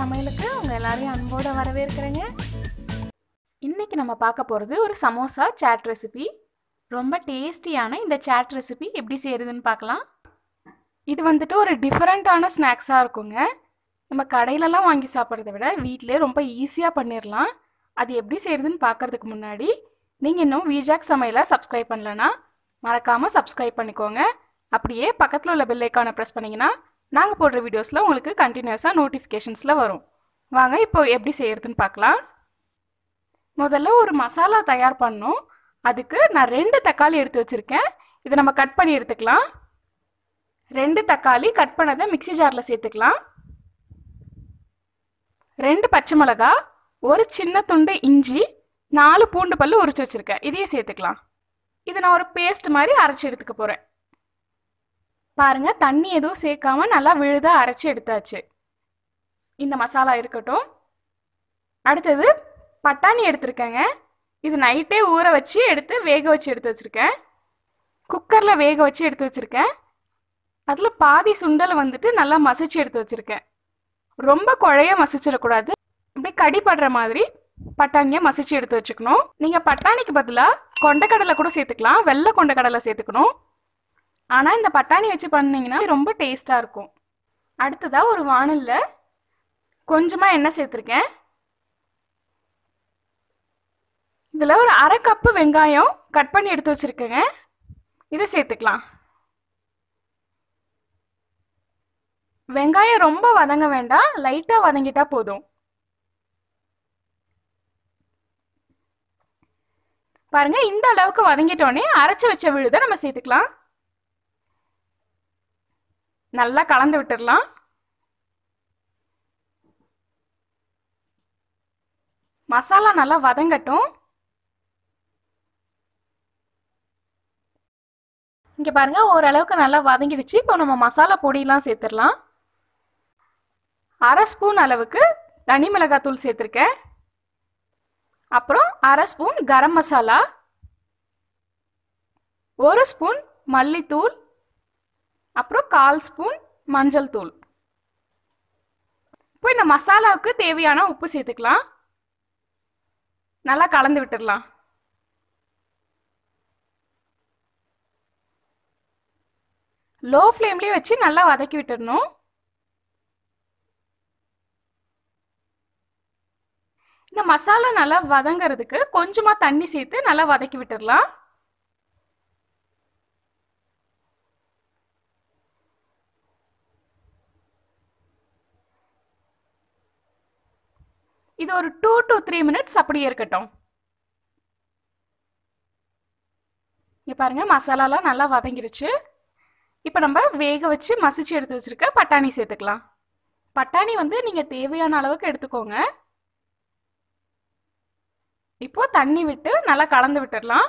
சமையலுக்கு உங்கள் எல்லாரையும் அன்போடு வரவேற்கிறேங்க இன்றைக்கி நம்ம பார்க்க போகிறது ஒரு சமோசா சாட் ரெசிபி ரொம்ப டேஸ்டியான இந்த சாட் ரெசிபி எப்படி செய்கிறதுன்னு பார்க்கலாம் இது வந்துட்டு ஒரு டிஃப்ரெண்ட்டான ஸ்நாக்ஸாக இருக்குங்க நம்ம கடையிலலாம் வாங்கி சாப்பிட்றத விட வீட்டிலே ரொம்ப ஈஸியாக பண்ணிடலாம் அது எப்படி செய்கிறதுன்னு பார்க்குறதுக்கு முன்னாடி நீங்கள் இன்னும் விஜாக் சமையலை சப்ஸ்கிரைப் பண்ணலன்னா மறக்காமல் சப்ஸ்கிரைப் பண்ணிக்கோங்க அப்படியே பக்கத்தில் உள்ள பெல்லைக்கானை ப்ரெஸ் பண்ணிங்கன்னா நாங்கள் போடுற வீடியோஸில் உங்களுக்கு கண்டினியூஸாக நோட்டிஃபிகேஷன்ஸில் வரும் வாங்க இப்போ எப்படி செய்கிறதுன்னு பார்க்கலாம் முதல்ல ஒரு மசாலா தயார் பண்ணும் அதுக்கு நான் ரெண்டு தக்காளி எடுத்து வச்சுருக்கேன் இதை நம்ம கட் பண்ணி எடுத்துக்கலாம் ரெண்டு தக்காளி கட் பண்ணதை மிக்சி ஜாரில் சேர்த்துக்கலாம் ரெண்டு பச்சை மிளகா ஒரு சின்ன துண்டு இஞ்சி நாலு பூண்டு பல் உரிச்சு வச்சுருக்கேன் இதையும் சேர்த்துக்கலாம் இதை நான் ஒரு பேஸ்ட் மாதிரி அரைச்சி எடுத்துக்க போகிறேன் பாருங்கள் தண்ணி எதுவும் சேர்க்காம நல்லா விழுதாக அரைச்சி எடுத்தாச்சு இந்த மசாலா இருக்கட்டும் அடுத்தது பட்டாணி எடுத்திருக்கேங்க இது நைட்டே ஊற வச்சு எடுத்து வேக வச்சு எடுத்து வச்சுருக்கேன் குக்கரில் வேக வச்சு எடுத்து வச்சுருக்கேன் அதில் பாதி சுண்டலை வந்துட்டு நல்லா மசிச்சு எடுத்து வச்சுருக்கேன் ரொம்ப குழைய மசிச்சிடக்கூடாது அப்படியே கடிப்படுற மாதிரி பட்டாணியை மசிச்சு எடுத்து வச்சுக்கணும் நீங்கள் பட்டாணிக்கு பதிலாக கொண்டக்கடலை கூட சேர்த்துக்கலாம் வெள்ளை கொண்டக்கடலை சேர்த்துக்கணும் ஆனால் இந்த பட்டாணி வச்சு பண்ணிங்கன்னா ரொம்ப டேஸ்ட்டாக இருக்கும் அடுத்ததாக ஒரு வானலில் கொஞ்சமாக எண்ணெய் சேர்த்துருக்கேன் இதில் ஒரு அரை கப்பு வெங்காயம் கட் பண்ணி எடுத்து வச்சுருக்கேங்க இதை சேர்த்துக்கலாம் வெங்காயம் ரொம்ப வதங்க வேண்டாம் லைட்டாக வதங்கிட்டால் போதும் பாருங்கள் இந்த அளவுக்கு வதங்கிட்டோடனே அரைச்சி வச்ச விழுதை நம்ம சேர்த்துக்கலாம் நல்லா கலந்து விட்டுடலாம் மசாலா நல்லா வதங்கட்டும் இங்கே பாருங்கள் ஓரளவுக்கு நல்லா வதங்கிடுச்சு இப்போ நம்ம மசாலா பொடியெலாம் சேர்த்துடலாம் அரை ஸ்பூன் அளவுக்கு தனி மிளகாத்தூள் சேர்த்துருக்கேன் அப்புறம் அரை ஸ்பூன் கரம் மசாலா ஒரு ஸ்பூன் மல்லித்தூள் அப்புறம் கால் ஸ்பூன் மஞ்சள் தூள் இப்போ இந்த மசாலாவுக்கு தேவையான உப்பு சேர்த்துக்கலாம் நல்லா கலந்து விட்டுடலாம் லோ ஃப்ளேம்லேயே வச்சு நல்லா வதக்கி விட்டுடணும் இந்த மசாலா நல்லா வதங்கிறதுக்கு கொஞ்சமாக தண்ணி சேர்த்து நல்லா வதக்கி விட்டுடலாம் இது ஒரு டூ டு த்ரீ மினிட்ஸ் அப்படியே இருக்கட்டும் இங்கே பாருங்கள் மசாலாலாம் நல்லா வதங்கிருச்சு இப்போ நம்ம வேக வச்சு மசிச்சு எடுத்து வச்சுருக்க பட்டாணி சேர்த்துக்கலாம் பட்டாணி வந்து நீங்கள் தேவையான அளவுக்கு எடுத்துக்கோங்க இப்போது தண்ணி விட்டு நல்லா கலந்து விட்டுடலாம்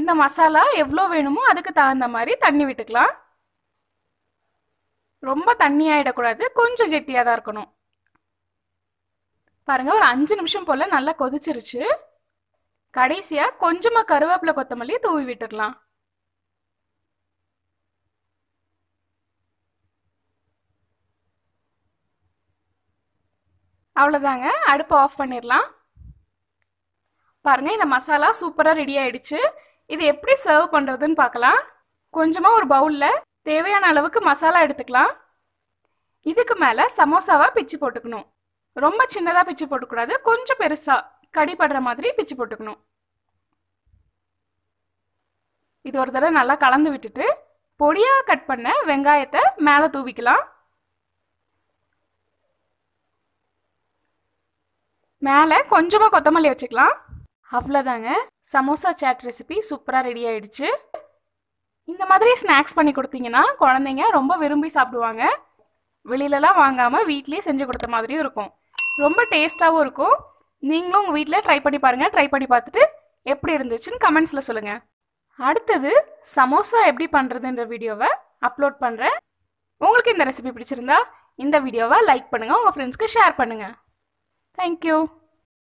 இந்த மசாலா எவ்வளோ வேணுமோ அதுக்கு தகுந்த மாதிரி தண்ணி விட்டுக்கலாம் ரொம்ப தண்ணி ஆகிடக்கூடாது கொஞ்சம் கெட்டியாக தான் இருக்கணும் பாருங்கள் ஒரு அஞ்சு நிமிஷம் போல் நல்லா கொதிச்சிருச்சு கடைசியாக கொஞ்சமாக கருவேப்பிலை கொத்தமல்லி தூவி விட்டுடலாம் அவ்வளோதாங்க அடுப்பை ஆஃப் பண்ணிடலாம் பாருங்கள் இந்த மசாலா சூப்பராக ரெடி ஆகிடுச்சு இது எப்படி சர்வ் பண்ணுறதுன்னு பார்க்கலாம் கொஞ்சமாக ஒரு பவுலில் தேவையான அளவுக்கு மசாலா எடுத்துக்கலாம் இதுக்கு மேலே சமோசாவாக பிச்சு போட்டுக்கணும் ரொம்ப சின்னதாக பிச்சு போட்டுக்கூடாது கொஞ்சம் பெருசாக கடிப்படுற மாதிரி பிச்சு போட்டுக்கணும் இது ஒரு தடவை நல்லா கலந்து விட்டுட்டு பொடியாக கட் பண்ண வெங்காயத்தை மேலே தூவிக்கலாம் மேலே கொஞ்சமாக கொத்தமல்லி வச்சுக்கலாம் அவ்வளோதாங்க சமோசா சாட் ரெசிபி சூப்பராக ரெடி ஆயிடுச்சு இந்த மாதிரி ஸ்நாக்ஸ் பண்ணி கொடுத்தீங்கன்னா குழந்தைங்க ரொம்ப விரும்பி சாப்பிடுவாங்க வெளியிலலாம் வாங்காமல் வீட்லேயே செஞ்சு கொடுத்த மாதிரியும் இருக்கும் ரொம்ப டேஸ்ட்டாகவும் இருக்கும் நீங்களும் உங்கள் வீட்டில் ட்ரை பண்ணி பாருங்கள் ட்ரை பண்ணி பார்த்துட்டு எப்படி இருந்துச்சுன்னு கமெண்ட்ஸில் சொல்லுங்கள் அடுத்தது சமோசா எப்படி பண்ணுறதுன்ற வீடியோவை அப்லோட் பண்ணுறேன் உங்களுக்கு இந்த ரெசிபி பிடிச்சிருந்தா இந்த வீடியோவை லைக் பண்ணுங்கள் உங்கள் ஃப்ரெண்ட்ஸ்க்கு ஷேர் பண்ணுங்கள் தேங்க்யூ